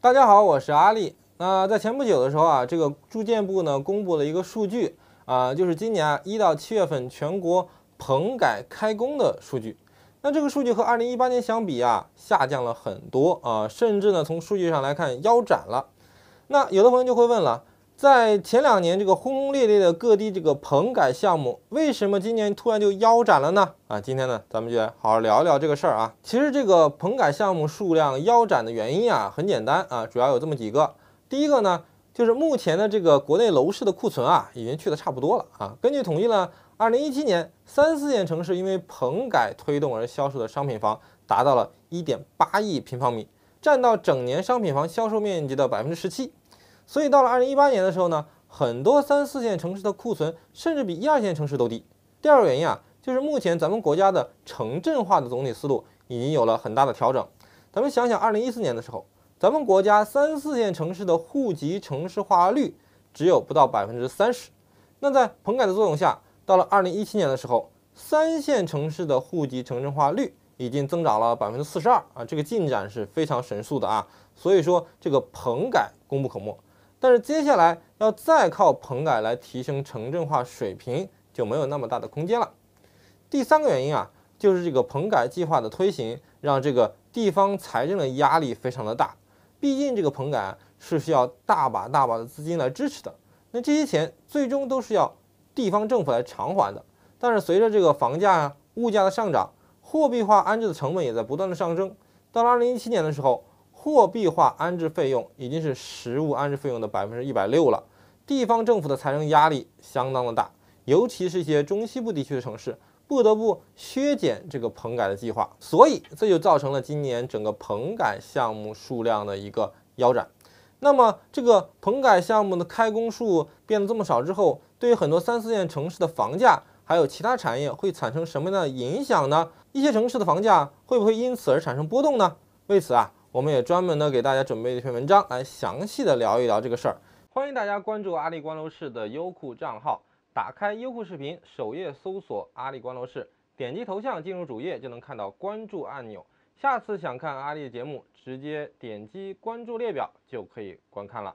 大家好，我是阿力。那在前不久的时候啊，这个住建部呢公布了一个数据啊，就是今年啊一到七月份全国棚改开工的数据。那这个数据和二零一八年相比啊，下降了很多啊，甚至呢从数据上来看腰斩了。那有的朋友就会问了。在前两年，这个轰轰烈烈的各地这个棚改项目，为什么今年突然就腰斩了呢？啊，今天呢，咱们就好好聊一聊这个事儿啊。其实这个棚改项目数量腰斩的原因啊，很简单啊，主要有这么几个。第一个呢，就是目前的这个国内楼市的库存啊，已经去的差不多了啊。根据统计呢，二零一七年三四线城市因为棚改推动而销售的商品房达到了一点八亿平方米，占到整年商品房销售面积的百分之十七。所以到了二零一八年的时候呢，很多三四线城市的库存甚至比一二线城市都低。第二个原因啊，就是目前咱们国家的城镇化的总体思路已经有了很大的调整。咱们想想二零一四年的时候，咱们国家三四线城市的户籍城市化率只有不到百分之三十。那在棚改的作用下，到了二零一七年的时候，三线城市的户籍城镇化率已经增长了百分之四十二啊，这个进展是非常神速的啊。所以说这个棚改功不可没。但是接下来要再靠棚改来提升城镇化水平就没有那么大的空间了。第三个原因啊，就是这个棚改计划的推行，让这个地方财政的压力非常的大。毕竟这个棚改是需要大把大把的资金来支持的，那这些钱最终都是要地方政府来偿还的。但是随着这个房价啊、物价的上涨，货币化安置的成本也在不断的上升。到了二零一七年的时候。货币化安置费用已经是实物安置费用的百分之一百六了，地方政府的财政压力相当的大，尤其是一些中西部地区的城市，不得不削减这个棚改的计划，所以这就造成了今年整个棚改项目数量的一个腰斩。那么这个棚改项目的开工数变得这么少之后，对于很多三四线城市的房价还有其他产业会产生什么样的影响呢？一些城市的房价会不会因此而产生波动呢？为此啊。我们也专门呢给大家准备了一篇文章，来详细的聊一聊这个事儿。欢迎大家关注阿里关楼市的优酷账号，打开优酷视频首页搜索“阿里关楼市”，点击头像进入主页就能看到关注按钮。下次想看阿里的节目，直接点击关注列表就可以观看了。